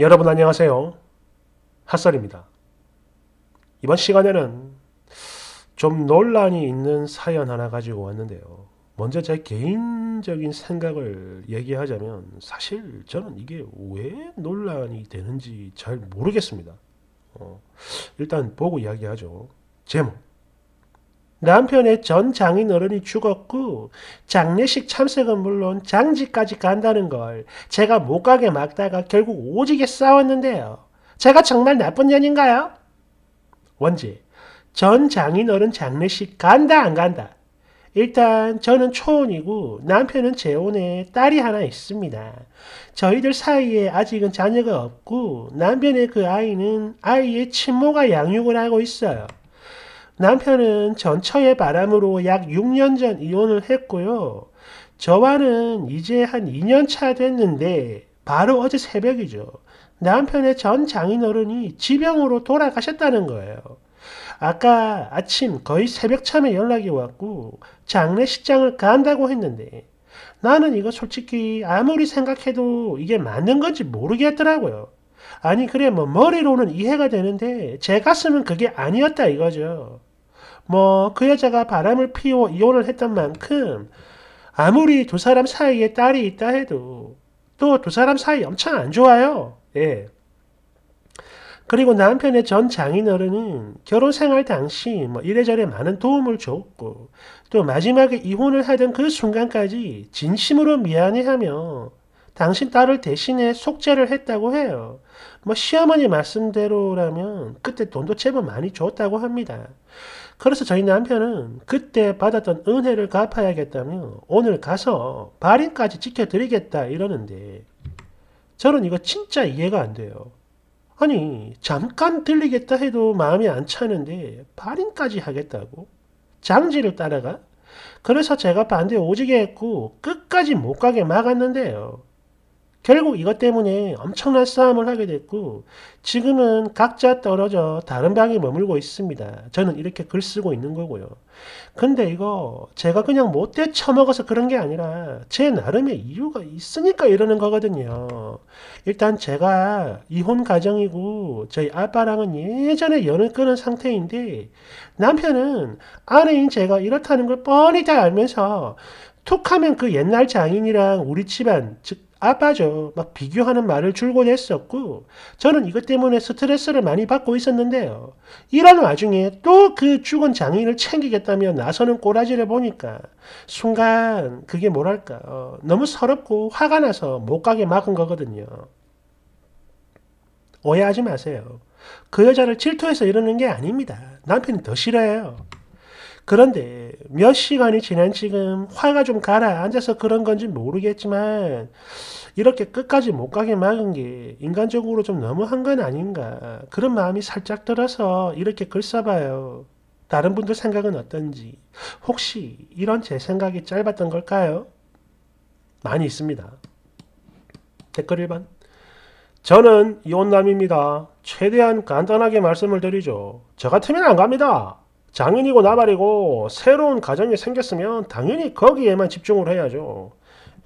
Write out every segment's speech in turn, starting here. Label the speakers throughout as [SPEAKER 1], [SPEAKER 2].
[SPEAKER 1] 여러분 안녕하세요. 핫설입니다. 이번 시간에는 좀 논란이 있는 사연 하나 가지고 왔는데요. 먼저 제 개인적인 생각을 얘기하자면 사실 저는 이게 왜 논란이 되는지 잘 모르겠습니다. 어, 일단 보고 이야기하죠. 제목 남편의 전 장인어른이 죽었고 장례식 참석은 물론 장지까지 간다는 걸 제가 못 가게 막다가 결국 오지게 싸웠는데요. 제가 정말 나쁜 년인가요? 원지, 전 장인어른 장례식 간다 안 간다? 일단 저는 초혼이고 남편은 재혼에 딸이 하나 있습니다. 저희들 사이에 아직은 자녀가 없고 남편의 그 아이는 아이의 친모가 양육을 하고 있어요. 남편은 전처의 바람으로 약 6년 전 이혼을 했고요. 저와는 이제 한 2년 차 됐는데 바로 어제 새벽이죠. 남편의 전 장인어른이 지병으로 돌아가셨다는 거예요. 아까 아침 거의 새벽참에 연락이 왔고 장례식장을 간다고 했는데 나는 이거 솔직히 아무리 생각해도 이게 맞는 건지 모르겠더라고요. 아니 그래 뭐 머리로는 이해가 되는데 제 가슴은 그게 아니었다 이거죠. 뭐그 여자가 바람을 피워 이혼을 했던 만큼 아무리 두 사람 사이에 딸이 있다 해도 또 두 사람 사이 엄청 안 좋아요. 예. 그리고 남편의 전 장인어른은 결혼 생활 당시 뭐 이래저래 많은 도움을 줬고 또 마지막에 이혼을 하던 그 순간까지 진심으로 미안해하며 당신 딸을 대신해 속죄를 했다고 해요. 뭐 시어머니 말씀대로라면 그때 돈도 제법 많이 줬다고 합니다. 그래서 저희 남편은 그때 받았던 은혜를 갚아야겠다며 오늘 가서 발인까지 지켜드리겠다 이러는데 저는 이거 진짜 이해가 안 돼요. 아니 잠깐 들리겠다 해도 마음이 안 차는데 발인까지 하겠다고? 장지를 따라가? 그래서 제가 반대 오지게 했고 끝까지 못 가게 막았는데요. 결국 이것 때문에 엄청난 싸움을 하게 됐고 지금은 각자 떨어져 다른 방에 머물고 있습니다. 저는 이렇게 글 쓰고 있는 거고요. 근데 이거 제가 그냥 못돼 처먹어서 그런 게 아니라 제 나름의 이유가 있으니까 이러는 거거든요. 일단 제가 이혼 가정이고 저희 아빠랑은 예전에 연을 끊은 상태인데 남편은 아내인 제가 이렇다는 걸 뻔히 다 알면서 툭하면 그 옛날 장인이랑 우리 집안 즉 아빠져막 비교하는 말을 줄곧 했었고 저는 이것 때문에 스트레스를 많이 받고 있었는데요. 이런 와중에 또 그 죽은 장인을 챙기겠다며 나서는 꼬라지를 보니까 순간 그게 뭐랄까 어, 너무 서럽고 화가 나서 못 가게 막은 거거든요. 오해하지 마세요. 그 여자를 질투해서 이러는 게 아닙니다. 남편이 더 싫어해요. 그런데 몇 시간이 지난 지금 화가 좀 가라앉아서 그런 건지 모르겠지만 이렇게 끝까지 못 가게 막은 게 인간적으로 좀 너무한 건 아닌가 그런 마음이 살짝 들어서 이렇게 글 써봐요. 다른 분들 생각은 어떤지 혹시 이런 제 생각이 짧았던 걸까요? 많이 있습니다. 댓글 1번 저는 이혼남입니다. 최대한 간단하게 말씀을 드리죠. 저 같으면 안 갑니다. 장인이고 나발이고 새로운 가정이 생겼으면 당연히 거기에만 집중을 해야죠.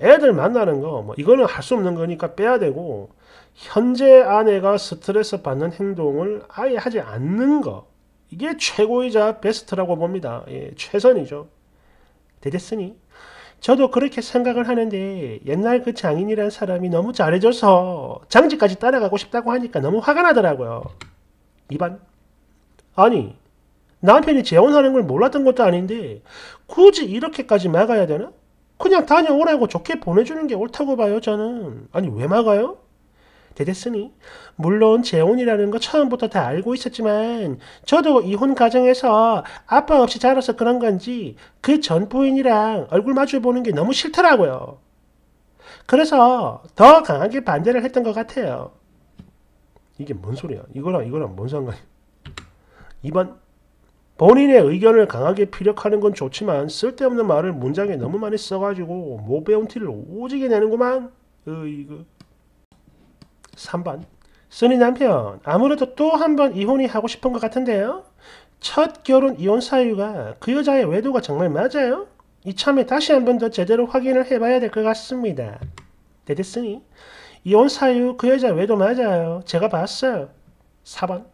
[SPEAKER 1] 애들 만나는 거, 뭐 이거는 할 수 없는 거니까 빼야 되고, 현재 아내가 스트레스 받는 행동을 아예 하지 않는 거, 이게 최고이자 베스트라고 봅니다. 예, 최선이죠. 되겠으니. 저도 그렇게 생각을 하는데 옛날 그 장인이란 사람이 너무 잘해줘서 장지까지 따라가고 싶다고 하니까 너무 화가 나더라고요. 2반 아니 남편이 재혼하는 걸 몰랐던 것도 아닌데 굳이 이렇게까지 막아야 되나? 그냥 다녀오라고 좋게 보내주는 게 옳다고 봐요 저는. 아니 왜 막아요? 되댔으니 물론 재혼이라는 거 처음부터 다 알고 있었지만 저도 이혼 가정에서 아빠 없이 자라서 그런 건지 그 전 부인이랑 얼굴 마주 보는 게 너무 싫더라고요. 그래서 더 강하게 반대를 했던 것 같아요. 이게 뭔 소리야? 이거랑 이거랑 뭔 상관이야? 2번 본인의 의견을 강하게 피력하는 건 좋지만 쓸데없는 말을 문장에 너무 많이 써가지고 못 배운 티를 오지게 내는구만. 으이그. 3번 쓰니 남편 아무래도 또 한 번 이혼이 하고 싶은 것 같은데요. 첫 결혼 이혼 사유가 그 여자의 외도가 정말 맞아요? 이참에 다시 한 번 더 제대로 확인을 해봐야 될 것 같습니다. 대대쓰니 네, 이혼 사유 그 여자 외도 맞아요. 제가 봤어요. 4번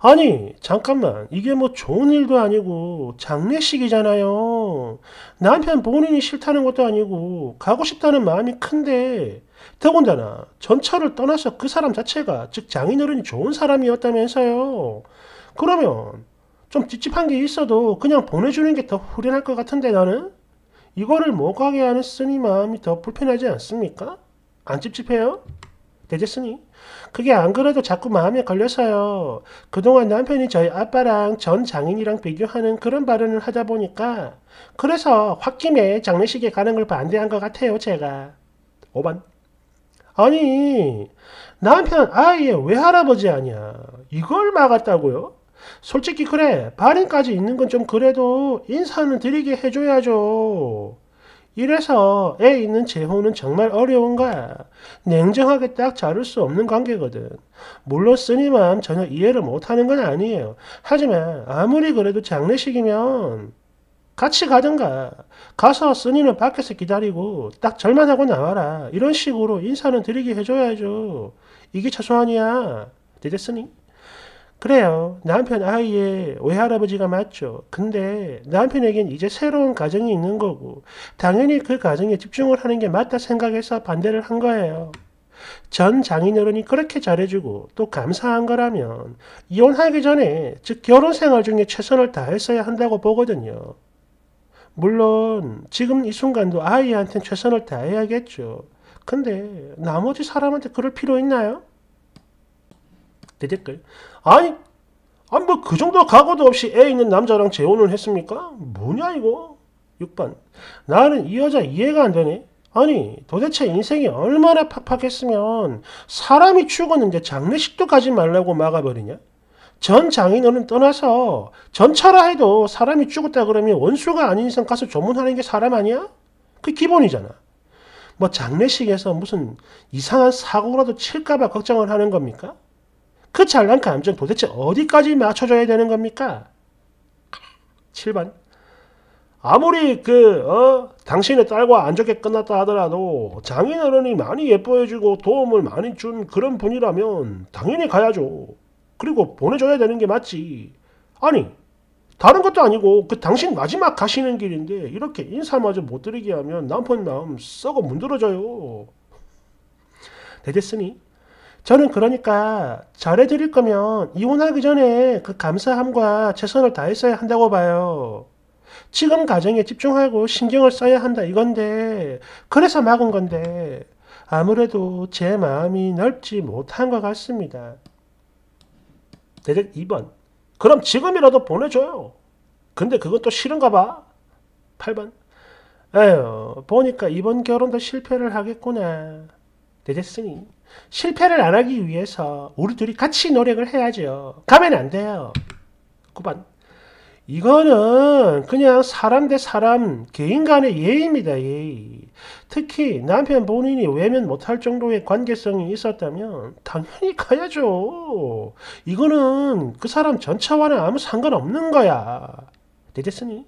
[SPEAKER 1] 아니 잠깐만 이게 뭐 좋은 일도 아니고 장례식이잖아요. 남편 본인이 싫다는 것도 아니고 가고 싶다는 마음이 큰데 더군다나 전처를 떠나서 그 사람 자체가 즉 장인어른이 좋은 사람이었다면서요. 그러면 좀 찝찝한 게 있어도 그냥 보내주는 게 더 후련할 것 같은데 나는? 이거를 뭐 가게 하는 쓰니 마음이 더 불편하지 않습니까? 안 찝찝해요? 되겠으니? 그게 안 그래도 자꾸 마음에 걸려서요. 그동안 남편이 저희 아빠랑 전 장인이랑 비교하는 그런 발언을 하다 보니까 그래서 홧김에 장례식에 가는 걸 반대한 것 같아요, 제가. 5번 아니, 남편 아예 외할아버지 아니야. 이걸 막았다고요? 솔직히 그래, 발인까지 있는 건 좀 그래도 인사는 드리게 해줘야죠. 이래서 애 있는 재혼은 정말 어려운 거야. 냉정하게 딱 자를 수 없는 관계거든. 물론 쓰니 맘 전혀 이해를 못하는 건 아니에요. 하지만 아무리 그래도 장례식이면 같이 가든가 가서 쓰니는 밖에서 기다리고 딱 절만하고 나와라 이런 식으로 인사는 드리게 해줘야죠. 이게 최소한이야. 되겠으니? 그래요. 남편 아이의 외할아버지가 맞죠. 근데 남편에겐 이제 새로운 가정이 있는 거고 당연히 그 가정에 집중을 하는 게 맞다 생각해서 반대를 한 거예요. 전 장인어른이 그렇게 잘해주고 또 감사한 거라면 이혼하기 전에 즉 결혼 생활 중에 최선을 다했어야 한다고 보거든요. 물론 지금 이 순간도 아이한테 최선을 다해야겠죠. 근데 나머지 사람한테 그럴 필요 있나요? 대댓글 아니 아니 뭐 그 정도 각오도 없이 애 있는 남자랑 재혼을 했습니까? 뭐냐 이거 6번 나는 이 여자 이해가 안 되네 아니 도대체 인생이 얼마나 팍팍했으면 사람이 죽었는데 장례식도 가지 말라고 막아버리냐 전 장인어른 떠나서 전차라 해도 사람이 죽었다 그러면 원수가 아닌 이상 가서 조문하는 게 사람 아니야? 그 기본이잖아 뭐 장례식에서 무슨 이상한 사고라도 칠까봐 걱정을 하는 겁니까? 그 잘난 감정 도대체 어디까지 맞춰줘야 되는 겁니까? 7번 아무리 그 어? 당신의 딸과 안 좋게 끝났다 하더라도 장인어른이 많이 예뻐해주고 도움을 많이 준 그런 분이라면 당연히 가야죠. 그리고 보내줘야 되는 게 맞지. 아니 다른 것도 아니고 그 당신 마지막 가시는 길인데 이렇게 인사마저 못 드리게 하면 남편 마음 썩어 문드러져요. 되겠으니 저는 그러니까 잘해드릴 거면 이혼하기 전에 그 감사함과 최선을 다했어야 한다고 봐요. 지금 가정에 집중하고 신경을 써야 한다 이건데 그래서 막은 건데 아무래도 제 마음이 넓지 못한 것 같습니다. 대략 2번 그럼 지금이라도 보내줘요. 근데 그건 또 싫은가 봐. 8번 에휴 보니까 이번 결혼도 실패를 하겠구나. 되겠승니 실패를 안 하기 위해서 우리 둘이 같이 노력을 해야죠. 가면 안 돼요. 9번. 이거는 그냥 사람 대 사람, 개인 간의 예의입니다. 예의. 특히 남편 본인이 외면 못 할 정도의 관계성이 있었다면 당연히 가야죠. 이거는 그 사람 전체와는 아무 상관없는 거야. 되겠으니?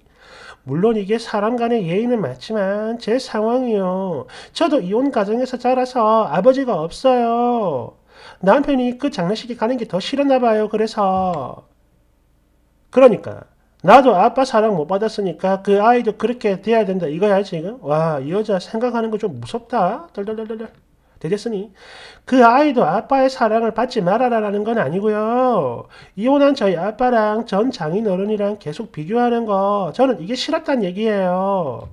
[SPEAKER 1] 물론 이게 사람 간의 예의는 맞지만 제 상황이요. 저도 이혼 가정에서 자라서 아버지가 없어요. 남편이 그 장례식에 가는 게 더 싫었나 봐요. 그래서 그러니까 나도 아빠 사랑 못 받았으니까 그 아이도 그렇게 돼야 된다 이거야 지금 와 이 여자 생각하는 거 좀 무섭다 덜덜덜덜 되겠으니 그 아이도 아빠의 사랑을 받지 말아라라는 건 아니고요. 이혼한 저희 아빠랑 전 장인어른이랑 계속 비교하는 거 저는 이게 싫었단 얘기예요.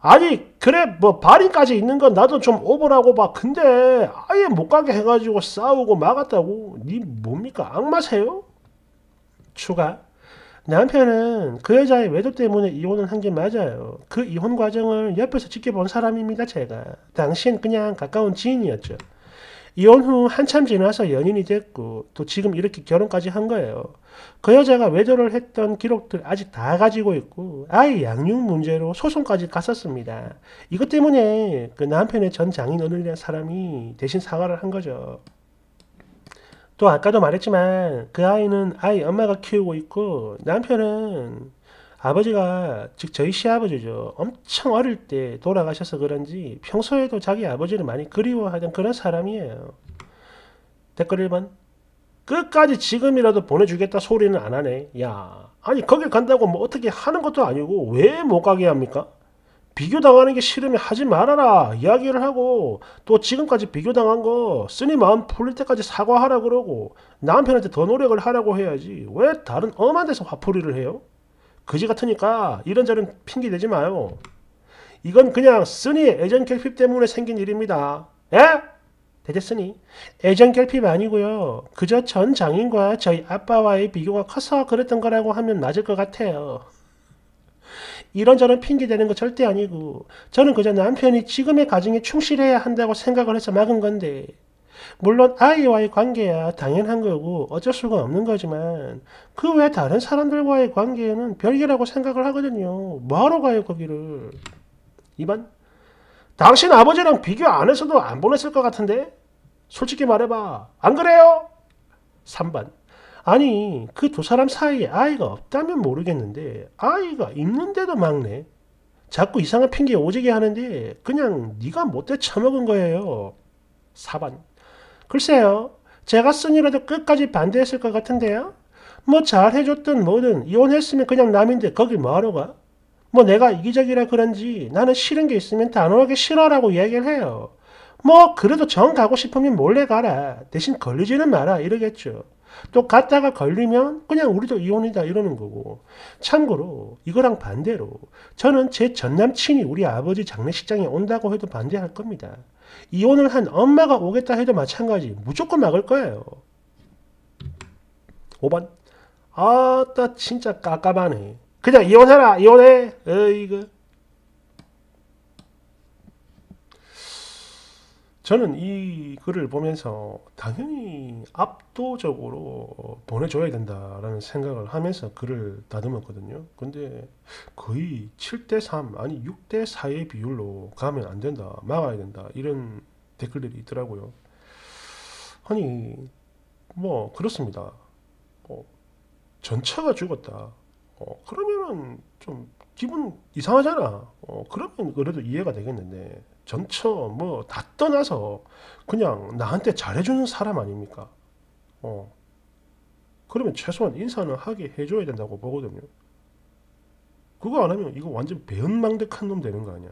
[SPEAKER 1] 아니 그래 뭐 발인까지 있는 건 나도 좀 오버라고 봐 근데 아예 못 가게 해가지고 싸우고 막았다고 니 뭡니까 악마세요? 추가 남편은 그 여자의 외도 때문에 이혼을 한 게 맞아요. 그 이혼 과정을 옆에서 지켜본 사람입니다, 제가. 당신 그냥 가까운 지인이었죠. 이혼 후 한참 지나서 연인이 됐고 또 지금 이렇게 결혼까지 한 거예요. 그 여자가 외도를 했던 기록들 아직 다 가지고 있고 아이 양육 문제로 소송까지 갔었습니다. 이것 때문에 그 남편의 전 장인 어른이라는 사람이 대신 사과를 한 거죠. 또 아까도 말했지만 그 아이는 아이 엄마가 키우고 있고 남편은 아버지가 즉 저희 시아버지죠 엄청 어릴 때 돌아가셔서 그런지 평소에도 자기 아버지를 많이 그리워하던 그런 사람이에요 댓글 1번 끝까지 지금이라도 보내주겠다 소리는 안 하네 야 아니 거길 간다고 뭐 어떻게 하는 것도 아니고 왜 못 가게 합니까 비교당하는 게 싫으면 하지 말아라 이야기를 하고 또 지금까지 비교당한 거 쓰니 마음 풀릴 때까지 사과하라 그러고 남편한테 더 노력을 하라고 해야지 왜 다른 엄한 데서 화풀이를 해요? 그지 같으니까 이런저런 핑계 대지 마요. 이건 그냥 쓰니 애정 결핍 때문에 생긴 일입니다. 예? 되겠으니 애정 결핍 아니고요. 그저 전 장인과 저희 아빠와의 비교가 커서 그랬던 거라고 하면 맞을 것 같아요. 이런저런 핑계대는 거 절대 아니고 저는 그저 남편이 지금의 가정에 충실해야 한다고 생각을 해서 막은 건데 물론 아이와의 관계야 당연한 거고 어쩔 수가 없는 거지만 그 외 다른 사람들과의 관계는 별개라고 생각을 하거든요. 뭐하러 가요 거기를. 2번 당신 아버지랑 비교 안 해서도 안 보냈을 것 같은데? 솔직히 말해봐. 안 그래요? 3번 아니 그 두 사람 사이에 아이가 없다면 모르겠는데 아이가 있는데도 막내 자꾸 이상한 핑계 오지게 하는데 그냥 네가 못돼 처먹은 거예요. 4번 글쎄요. 제가 쓴이라도 끝까지 반대했을 것 같은데요. 뭐 잘해줬든 뭐든 이혼했으면 그냥 남인데 거길 뭐하러 가? 뭐 내가 이기적이라 그런지 나는 싫은 게 있으면 단호하게 싫어라고 얘기를 해요. 뭐 그래도 정 가고 싶으면 몰래 가라. 대신 걸리지는 마라 이러겠죠. 또 갔다가 걸리면 그냥 우리도 이혼이다 이러는 거고 참고로 이거랑 반대로 저는 제 전남친이 우리 아버지 장례식장에 온다고 해도 반대할 겁니다. 이혼을 한 엄마가 오겠다 해도 마찬가지 무조건 막을 거예요. 5번 아따 진짜 깝깝하네. 그냥 이혼해라 이혼해 에이그 저는 이 글을 보면서 당연히 압도적으로 보내줘야 된다라는 생각을 하면서 글을 다듬었거든요. 근데 거의 7대3 아니 6대4의 비율로 가면 안 된다 막아야 된다 이런 댓글들이 있더라고요. 아니 뭐 그렇습니다. 뭐 전차가 죽었다. 어, 그러면은 좀 기분 이상하잖아. 어, 그러면 그래도 이해가 되겠는데 전처 뭐 다 떠나서 그냥 나한테 잘해주는 사람 아닙니까? 어. 그러면 최소한 인사는 하게 해줘야 된다고 보거든요. 그거 안 하면 이거 완전 배은망덕한 놈 되는 거 아니야.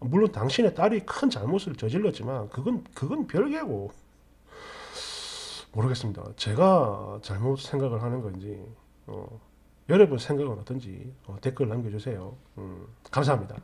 [SPEAKER 1] 물론 당신의 딸이 큰 잘못을 저질렀지만 그건 그건 별개고 모르겠습니다. 제가 잘못 생각을 하는 건지 어, 여러분 생각은 어떤지 어, 댓글 남겨주세요. 음, 감사합니다.